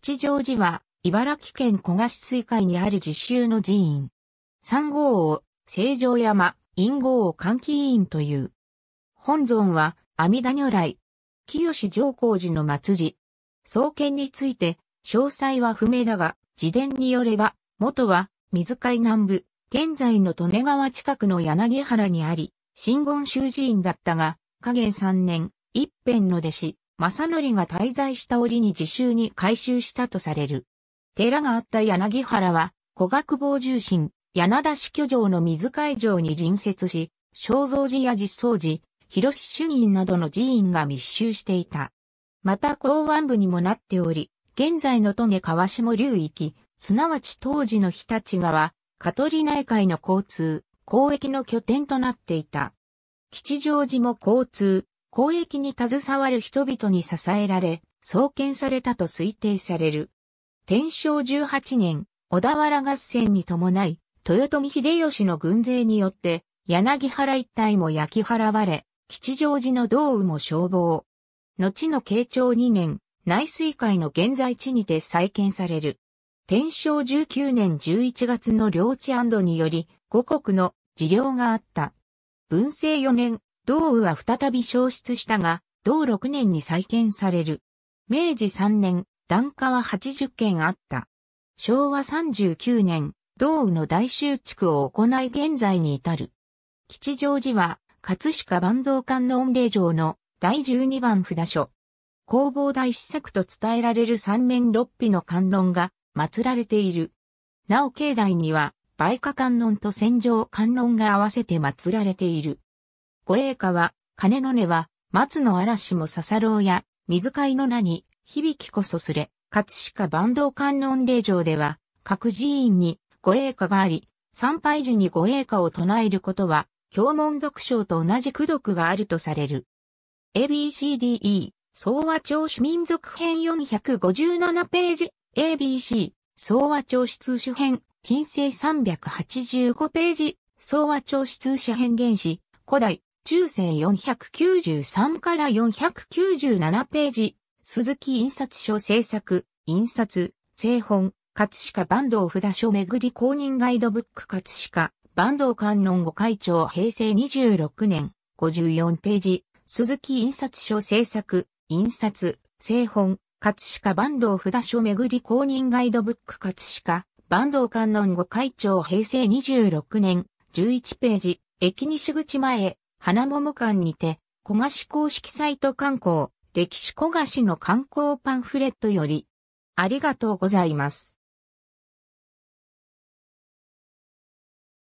吉祥寺は、茨城県古河市水海にある自習の寺院。三号を、成城山、陰号を換気院という。本尊は、阿弥陀如来。清上皇寺の末寺。創建について、詳細は不明だが、自伝によれば、元は、水海南部、現在の利根川近くの柳原にあり、新言宗寺院だったが、加減3年、一辺の弟子、正則が滞在した折に自習に改修したとされる。寺があった柳原は、古学坊重心、柳田市居城の水海城に隣接し、正像寺や実相寺、広主任などの寺院が密集していた。また港湾部にもなっており、現在の利根川下流域、すなわち当時の日立川、香取内海の交通、交易の拠点となっていた。吉祥寺も交通、交易に携わる人々に支えられ、創建されたと推定される。天正18年、小田原合戦に伴い、豊臣秀吉の軍勢によって、柳原一帯も焼き払われ、吉祥寺の道雨も消防。後の慶長2年、内水会の現在地にて再建される。天正19年11月の領地安堵により、五国の治領があった。文政4年、道雨は再び消失したが、同6年に再建される。明治3年、段下は80件あった。昭和39年、道雨の大集築を行い現在に至る。吉祥寺は、葛飾万道館の御礼の第12番札所。工房大施作と伝えられる三面六臂の観音が祀られている。なお境内には、梅花観音と戦場観音が合わせて祀られている。護栄歌は、金の根は、松の嵐も笹郎や、水いの名に、響きこそすれ、葛飾万道観音霊場では、各寺院に護栄歌があり、参拝時に護栄歌を唱えることは、教文読書と同じ苦読があるとされる。ABCDE、総和朝市民族編457ページ、ABC、総和朝市通史編、近世385ページ、総和朝市通史編原始、古代、中世493から497ページ、鈴木印刷所制作、印刷、製本、葛飾坂東札所巡り公認ガイドブック葛飾、坂東観音ご会長平成26年、54ページ、鈴木印刷所制作、印刷、製本、葛飾坂東札所巡り公認ガイドブック葛飾、坂東観音ご会長平成26年、11ページ、駅西口前、花桃館にて、古賀市公式サイト観光、歴史古菓市の観光パンフレットより、ありがとうございます。